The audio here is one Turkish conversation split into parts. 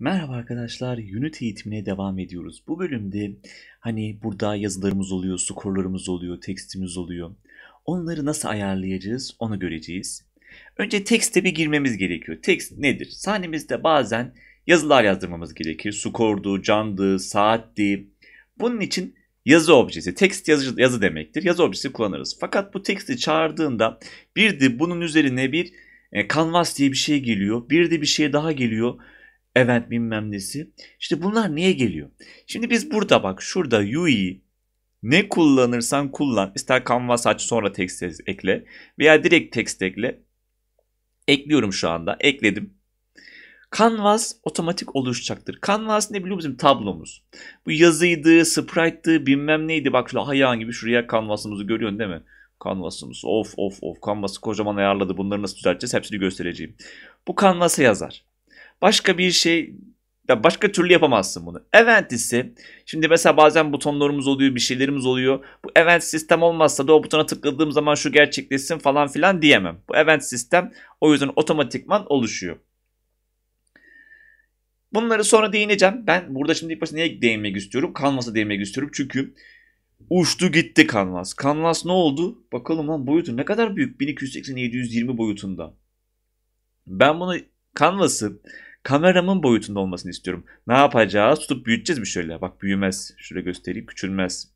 Merhaba arkadaşlar, Unity eğitimine devam ediyoruz. Bu bölümde hani burada yazılarımız oluyor, skorlarımız oluyor, tekstimiz oluyor. Onları nasıl ayarlayacağız onu göreceğiz. Önce tekste bir girmemiz gerekiyor. Tekst nedir? Sahnemizde bazen yazılar yazdırmamız gerekir. Skordu, candı, saatti. Bunun için yazı objesi, tekst yazı, yazı demektir. Yazı objesi kullanırız. Fakat bu teksti çağırdığında bir de bunun üzerine bir e, canvas diye bir şey geliyor. Bir de bir şey daha geliyor event bilmem nesi. İşte bunlar niye geliyor? Şimdi biz burada bak şurada UI'yi ne kullanırsan kullan. ister canvas aç sonra text ekle veya direkt text ekle. Ekliyorum şu anda. Ekledim. Canvas otomatik oluşacaktır. Canvas ne biliyor bizim tablomuz. Bu yazıydı, sprite'dı, bilmem neydi. Bak şöyle hayvan gibi şuraya canvas'ımızı görüyorsun değil mi? Canvas'ımız of of of. Canvas'ı kocaman ayarladı. Bunları nasıl düzelteceğiz? Hepsini göstereceğim. Bu Canvas'a yazar. Başka bir şey ya başka türlü yapamazsın bunu. Event ise şimdi mesela bazen butonlarımız oluyor, bir şeylerimiz oluyor. Bu event sistem olmazsa da o butona tıkladığım zaman şu gerçekleşsin falan filan diyemem. Bu event sistem o yüzden otomatikman oluşuyor. Bunları sonra değineceğim. Ben burada şimdi ilk başta niye değinmek istiyorum? Canvas'a değinmek istiyorum. Çünkü uçtu gitti Canvas. Canvas ne oldu? Bakalım lan boyutu ne kadar büyük. 1280-720 boyutunda. Ben bunu Canvas'ı Kameramın boyutunda olmasını istiyorum. Ne yapacağız? Tutup büyüteceğiz mi şöyle? Bak büyümez. Şöyle göstereyim. Küçülmez.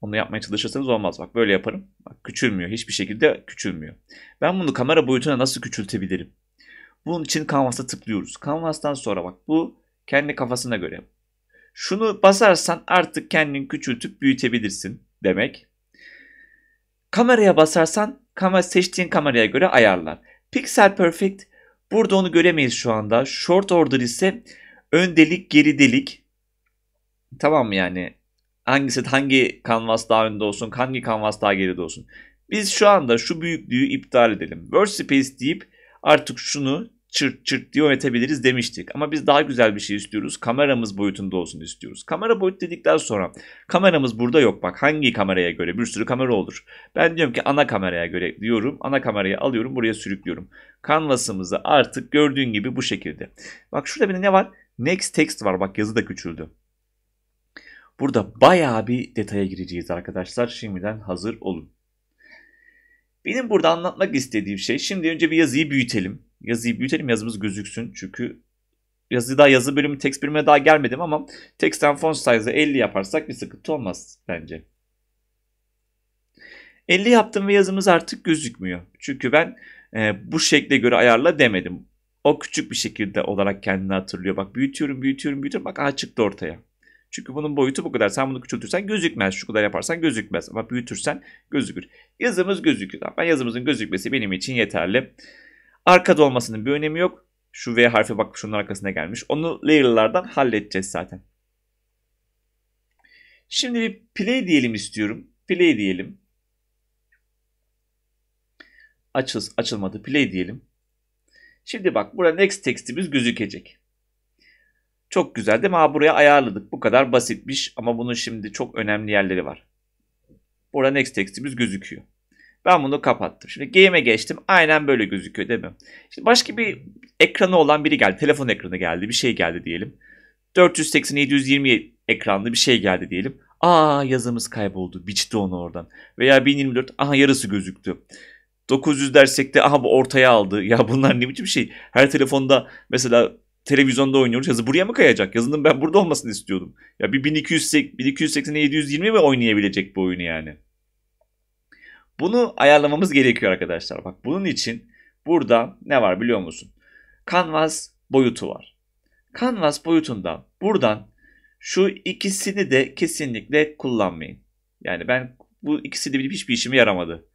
Onu yapmaya çalışırsanız olmaz. Bak böyle yaparım. Bak küçülmüyor. Hiçbir şekilde küçülmüyor. Ben bunu kamera boyutuna nasıl küçültebilirim? Bunun için Canvas'a tıklıyoruz. Kanvastan sonra bak bu kendi kafasına göre. Şunu basarsan artık kendini küçültüp büyütebilirsin demek. Kameraya basarsan kamera seçtiğin kameraya göre ayarlar. Pixel Perfect Burada onu göremeyiz şu anda. Short order ise ön delik geri delik. Tamam mı yani? Hangisi hangi kanvas daha önde olsun, hangi kanvas daha geride olsun. Biz şu anda şu büyüklüğü iptal edelim. Workspace deyip artık şunu çırt çırt diye yönetebiliriz demiştik. Ama biz daha güzel bir şey istiyoruz. Kameramız boyutunda olsun istiyoruz. Kamera boyut dedikten sonra kameramız burada yok bak hangi kameraya göre bir sürü kamera olur. Ben diyorum ki ana kameraya göre diyorum. Ana kamerayı alıyorum buraya sürüklüyorum. canvasımızı artık gördüğün gibi bu şekilde. Bak şurada bir ne var? Next text var bak yazı da küçüldü. Burada bayağı bir detaya gireceğiz arkadaşlar. Şimdiden hazır olun. Benim burada anlatmak istediğim şey şimdi önce bir yazıyı büyütelim. Yazıyı büyütelim yazımız gözüksün. Çünkü yazı daha yazı bölümü text bölümüne daha gelmedim ama text'ten font size 50 yaparsak bir sıkıntı olmaz bence. 50 yaptım ve yazımız artık gözükmüyor. Çünkü ben e, bu şekle göre ayarla demedim. O küçük bir şekilde olarak kendini hatırlıyor. Bak büyütüyorum, büyütüyorum, büyütüyorum. Bak aha çıktı ortaya. Çünkü bunun boyutu bu kadar. Sen bunu küçültürsen gözükmez. Şu kadar yaparsan gözükmez. Ama büyütürsen gözükür. Yazımız gözüküyor. Ben yazımızın gözükmesi benim için yeterli. Arkada olmasının bir önemi yok. Şu V harfi bak şunun arkasına gelmiş. Onu layer'lardan halledeceğiz zaten. Şimdi bir play diyelim istiyorum. Play diyelim. Açıl, açılmadı. Play diyelim. Şimdi bak burada next text'imiz gözükecek. Çok güzel değil mi? Ha, buraya ayarladık. Bu kadar basitmiş ama bunun şimdi çok önemli yerleri var. Burada next text'imiz gözüküyor. Ben bunu kapattım. Şimdi game'e geçtim. Aynen böyle gözüküyor değil mi? Şimdi başka bir ekranı olan biri geldi. Telefon ekranı geldi. Bir şey geldi diyelim. 480-720 ekranlı bir şey geldi diyelim. Aa yazımız kayboldu. Biçti onu oradan. Veya 1024 aha yarısı gözüktü. 900 dersek de aha bu ortaya aldı. Ya bunlar ne biçim şey. Her telefonda mesela televizyonda oynuyoruz. Yazı buraya mı kayacak? Yazının ben burada olmasını istiyordum. Ya bir 1280 720 mi oynayabilecek bu oyunu yani? Bunu ayarlamamız gerekiyor arkadaşlar. Bak bunun için burada ne var biliyor musun? Canvas boyutu var. Canvas boyutunda buradan şu ikisini de kesinlikle kullanmayın. Yani ben bu ikisi de hiçbir işime yaramadı.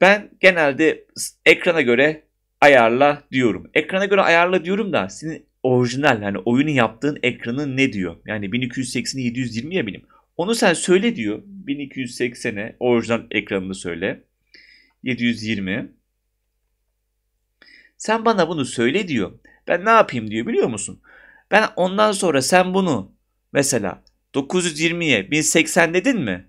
Ben genelde ekrana göre ayarla diyorum. Ekrana göre ayarla diyorum da senin orijinal yani oyunu yaptığın ekranın ne diyor? Yani 1280 720 ya benim. Onu sen söyle diyor. 1280'e orijinal ekranını söyle. 720. Sen bana bunu söyle diyor. Ben ne yapayım diyor biliyor musun? Ben ondan sonra sen bunu mesela 920'ye 1080 dedin mi?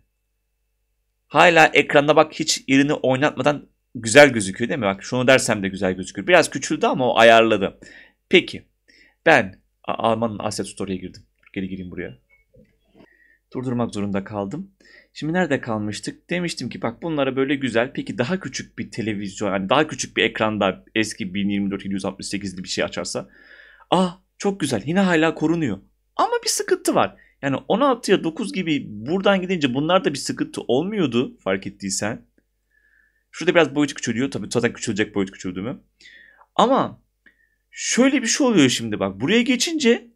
Hala ekranda bak hiç yerini oynatmadan güzel gözüküyor değil mi? Bak şunu dersem de güzel gözüküyor Biraz küçüldü ama o ayarladı. Peki ben Alman'ın Asset Store'ya girdim. Geri gireyim buraya durdurmak zorunda kaldım. Şimdi nerede kalmıştık? Demiştim ki bak bunlara böyle güzel peki daha küçük bir televizyon yani daha küçük bir ekranda eski 1024 768'li bir şey açarsa ah çok güzel yine hala korunuyor. Ama bir sıkıntı var. Yani 16'ya 9 gibi buradan gidince bunlar da bir sıkıntı olmuyordu fark ettiysen. Şurada biraz boyut küçülüyor. Tabii zaten küçülecek boyut küçüldü mü? Ama şöyle bir şey oluyor şimdi bak. Buraya geçince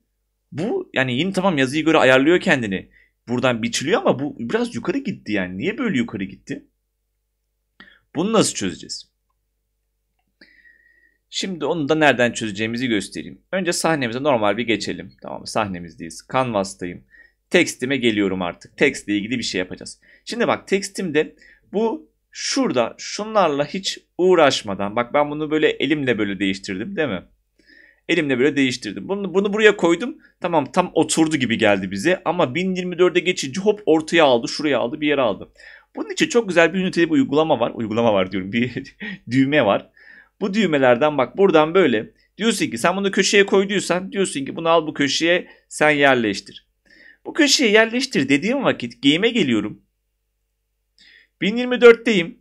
bu yani yine tamam yazıyı göre ayarlıyor kendini buradan biçiliyor ama bu biraz yukarı gitti yani. Niye böyle yukarı gitti? Bunu nasıl çözeceğiz? Şimdi onu da nereden çözeceğimizi göstereyim. Önce sahnemize normal bir geçelim. Tamam mı? Sahnemizdeyiz. Canvas'tayım. Tekstime geliyorum artık. Tekstle ilgili bir şey yapacağız. Şimdi bak tekstimde bu şurada şunlarla hiç uğraşmadan bak ben bunu böyle elimle böyle değiştirdim değil mi? Elimle böyle değiştirdim. Bunu, bunu buraya koydum. Tamam tam oturdu gibi geldi bize. Ama 1024'e geçince hop ortaya aldı. Şuraya aldı bir yere aldı. Bunun için çok güzel bir üniteli bir uygulama var. Uygulama var diyorum. Bir düğme var. Bu düğmelerden bak buradan böyle. Diyorsun ki sen bunu köşeye koyduysan diyorsun ki bunu al bu köşeye sen yerleştir. Bu köşeye yerleştir dediğim vakit game'e geliyorum. 1024'teyim.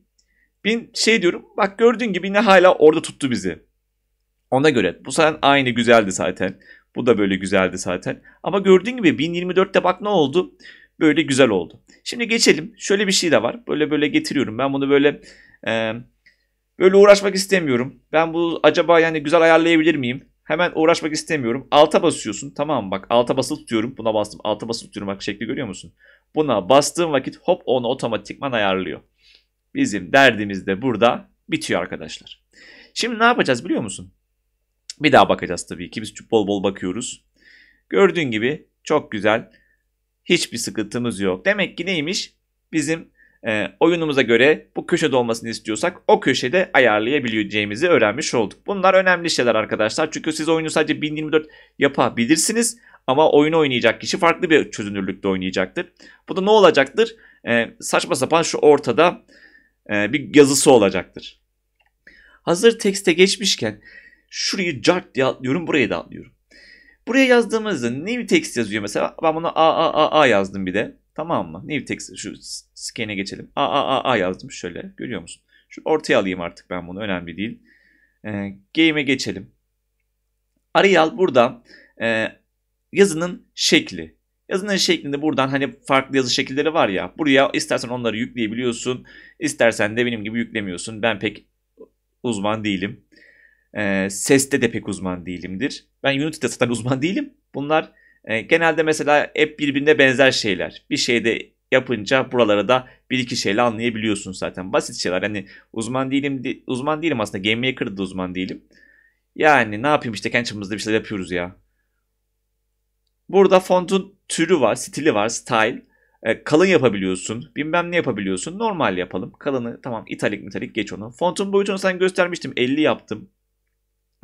Bin şey diyorum. Bak gördüğün gibi ne hala orada tuttu bizi. Ona göre bu sen aynı güzeldi zaten. Bu da böyle güzeldi zaten. Ama gördüğün gibi 1024'te bak ne oldu? Böyle güzel oldu. Şimdi geçelim. Şöyle bir şey de var. Böyle böyle getiriyorum. Ben bunu böyle e, böyle uğraşmak istemiyorum. Ben bu acaba yani güzel ayarlayabilir miyim? Hemen uğraşmak istemiyorum. Alta basıyorsun. Tamam bak alta basılı tutuyorum. Buna bastım. Alta basılı tutuyorum. Bak şekli görüyor musun? Buna bastığım vakit hop onu otomatikman ayarlıyor. Bizim derdimiz de burada bitiyor arkadaşlar. Şimdi ne yapacağız biliyor musun? Bir daha bakacağız tabii ki. Biz bol bol bakıyoruz. Gördüğün gibi çok güzel. Hiçbir sıkıntımız yok. Demek ki neymiş? Bizim e, oyunumuza göre bu köşede olmasını istiyorsak o köşede ayarlayabileceğimizi öğrenmiş olduk. Bunlar önemli şeyler arkadaşlar. Çünkü siz oyunu sadece 1024 yapabilirsiniz. Ama oyunu oynayacak kişi farklı bir çözünürlükte oynayacaktır. Bu da ne olacaktır? E, saçma sapan şu ortada e, bir yazısı olacaktır. Hazır tekste geçmişken Şurayı cart diye atlıyorum. Burayı da atlıyorum. Buraya yazdığımızda new text yazıyor mesela. Ben bunu a a a a yazdım bir de. Tamam mı? New text şu scan'e geçelim. A a a a yazdım şöyle. Görüyor musun? Şu ortaya alayım artık ben bunu. Önemli değil. Ee, game'e geçelim. Arial burada e, ee, yazının şekli. Yazının şeklinde buradan hani farklı yazı şekilleri var ya. Buraya istersen onları yükleyebiliyorsun. İstersen de benim gibi yüklemiyorsun. Ben pek uzman değilim. E, seste de pek uzman değilimdir. Ben Unity'de zaten uzman değilim. Bunlar e, genelde mesela hep birbirine benzer şeyler. Bir şeyde yapınca buralara da bir iki şeyle anlayabiliyorsun zaten. Basit şeyler. Hani uzman değilim uzman değilim aslında. Game Maker'da da uzman değilim. Yani ne yapayım işte kendi çapımızda bir şeyler yapıyoruz ya. Burada fontun türü var, stili var, style. E, kalın yapabiliyorsun. Bilmem ne yapabiliyorsun. Normal yapalım. Kalını tamam italik italik geç onu. Fontun boyutunu sen göstermiştim. 50 yaptım.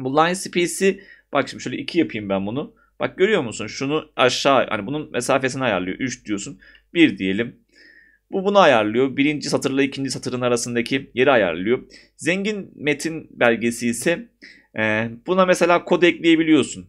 Bu line space'i bak şimdi şöyle 2 yapayım ben bunu. Bak görüyor musun? Şunu aşağı hani bunun mesafesini ayarlıyor. 3 diyorsun. 1 diyelim. Bu bunu ayarlıyor. Birinci satırla ikinci satırın arasındaki yeri ayarlıyor. Zengin metin belgesi ise e, buna mesela kod ekleyebiliyorsun.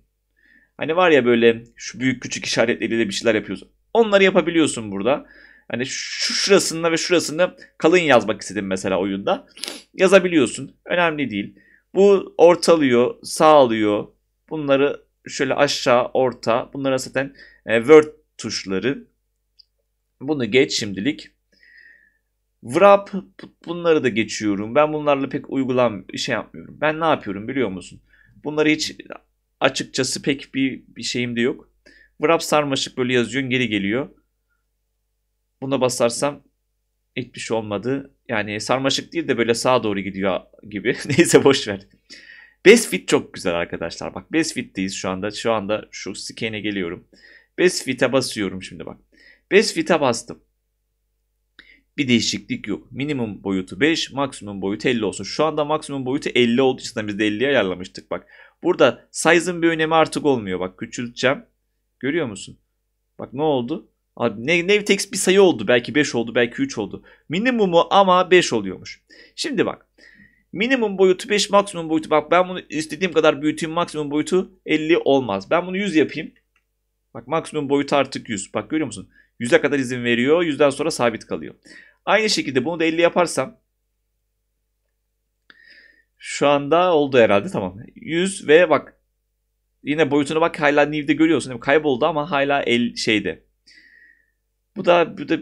Hani var ya böyle şu büyük küçük işaretleriyle bir şeyler yapıyorsun. Onları yapabiliyorsun burada. Hani şu şurasında ve şurasında kalın yazmak istedim mesela oyunda. Yazabiliyorsun. Önemli değil. Bu ortalıyor, sağlıyor. Bunları şöyle aşağı, orta. Bunlara zaten e, Word tuşları. Bunu geç şimdilik. Wrap bunları da geçiyorum. Ben bunlarla pek uygulan şey yapmıyorum. Ben ne yapıyorum biliyor musun? Bunları hiç açıkçası pek bir, bir şeyim de yok. Wrap sarmaşık böyle yazıyorsun geri geliyor. Buna basarsam Etmiş olmadı. Yani sarmaşık değil de böyle sağa doğru gidiyor gibi. Neyse boş ver. Best fit çok güzel arkadaşlar. Bak best fit'teyiz şu anda. Şu anda şu scan'e geliyorum. Best fit'e basıyorum şimdi bak. Best fit'e bastım. Bir değişiklik yok. Minimum boyutu 5, maksimum boyutu 50 olsun. Şu anda maksimum boyutu 50 olduğu için biz de 50'ye ayarlamıştık bak. Burada size'ın bir önemi artık olmuyor. Bak küçülteceğim. Görüyor musun? Bak ne oldu? Abi ne, bir sayı oldu. Belki 5 oldu, belki 3 oldu. Minimumu ama 5 oluyormuş. Şimdi bak. Minimum boyutu 5, maksimum boyutu. Bak ben bunu istediğim kadar büyüteyim. Maksimum boyutu 50 olmaz. Ben bunu 100 yapayım. Bak maksimum boyutu artık 100. Bak görüyor musun? 100'e kadar izin veriyor. 100'den sonra sabit kalıyor. Aynı şekilde bunu da 50 yaparsam şu anda oldu herhalde tamam. 100 ve bak yine boyutuna bak hala Niv'de görüyorsun. Kayboldu ama hala el şeyde bu da bu da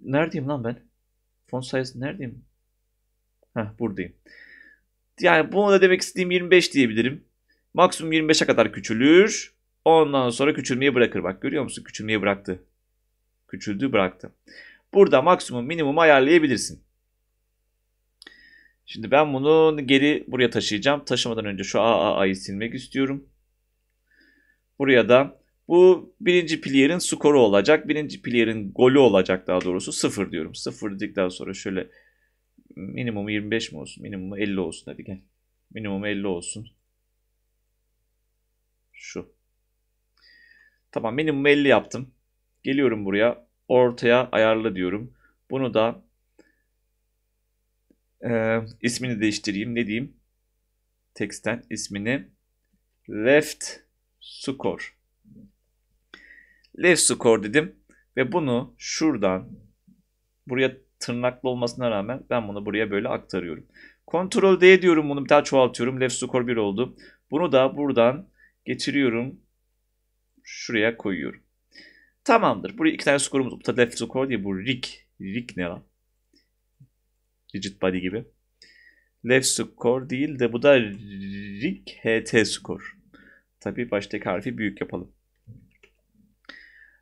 neredeyim lan ben? Font size neredeyim? Heh buradayım. Yani bunu da demek istediğim 25 diyebilirim. Maksimum 25'e kadar küçülür. Ondan sonra küçülmeyi bırakır. Bak görüyor musun? Küçülmeyi bıraktı. Küçüldü bıraktı. Burada maksimum minimum ayarlayabilirsin. Şimdi ben bunu geri buraya taşıyacağım. Taşımadan önce şu AAA'yı silmek istiyorum. Buraya da bu birinci player'in skoru olacak. Birinci player'in golü olacak daha doğrusu. Sıfır diyorum. Sıfır dedikten sonra şöyle minimum 25 mi olsun? Minimum 50 olsun hadi gel. Minimum 50 olsun. Şu. Tamam minimum 50 yaptım. Geliyorum buraya. Ortaya ayarlı diyorum. Bunu da e, ismini değiştireyim. Ne diyeyim? Teksten ismini left score Left score dedim. Ve bunu şuradan buraya tırnaklı olmasına rağmen ben bunu buraya böyle aktarıyorum. Ctrl D diyorum bunu bir daha çoğaltıyorum. Left score 1 oldu. Bunu da buradan getiriyorum. Şuraya koyuyorum. Tamamdır. Buraya iki tane skorumuz. Bu da left score diye bu Rick. Rick ne lan? Rigid body gibi. Left score değil de bu da Rick HT score. Tabii baştaki harfi büyük yapalım.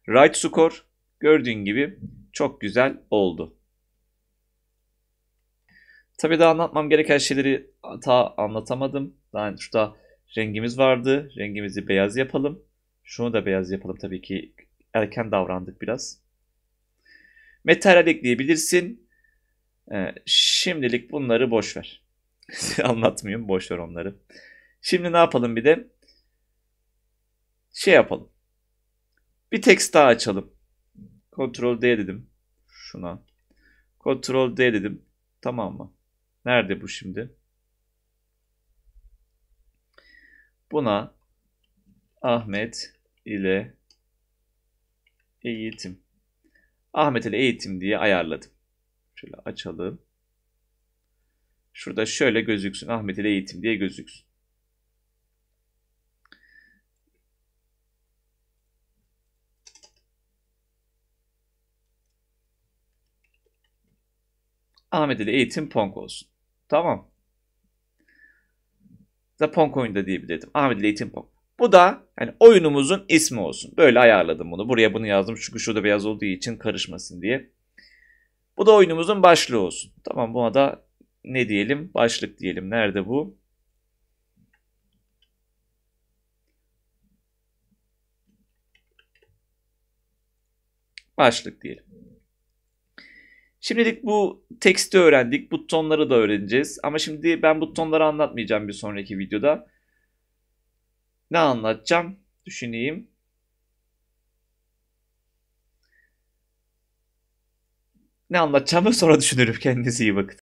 Right score gördüğün gibi çok güzel oldu. Tabi daha anlatmam gereken şeyleri ta anlatamadım. Daha yani şurada rengimiz vardı. Rengimizi beyaz yapalım. Şunu da beyaz yapalım tabii ki erken davrandık biraz. Metal ekleyebilirsin. Ee, şimdilik bunları boş ver. Anlatmayayım boş ver onları. Şimdi ne yapalım bir de şey yapalım. Bir text daha açalım. Ctrl D dedim. Şuna. Ctrl D dedim. Tamam mı? Nerede bu şimdi? Buna Ahmet ile eğitim. Ahmet ile eğitim diye ayarladım. Şöyle açalım. Şurada şöyle gözüksün. Ahmet ile eğitim diye gözüksün. Ahmet'e eğitim Pong olsun. Tamam. Da Pong oyunu da diyebilirdim. Ahmet'e eğitim Pong. Bu da yani oyunumuzun ismi olsun. Böyle ayarladım bunu. Buraya bunu yazdım çünkü şurada beyaz olduğu için karışmasın diye. Bu da oyunumuzun başlığı olsun. Tamam buna da ne diyelim? Başlık diyelim. Nerede bu? Başlık diyelim. Şimdilik bu teksti öğrendik. butonları da öğreneceğiz. Ama şimdi ben butonları anlatmayacağım bir sonraki videoda. Ne anlatacağım? Düşüneyim. Ne anlatacağımı sonra düşünürüm. Kendinize iyi bakın.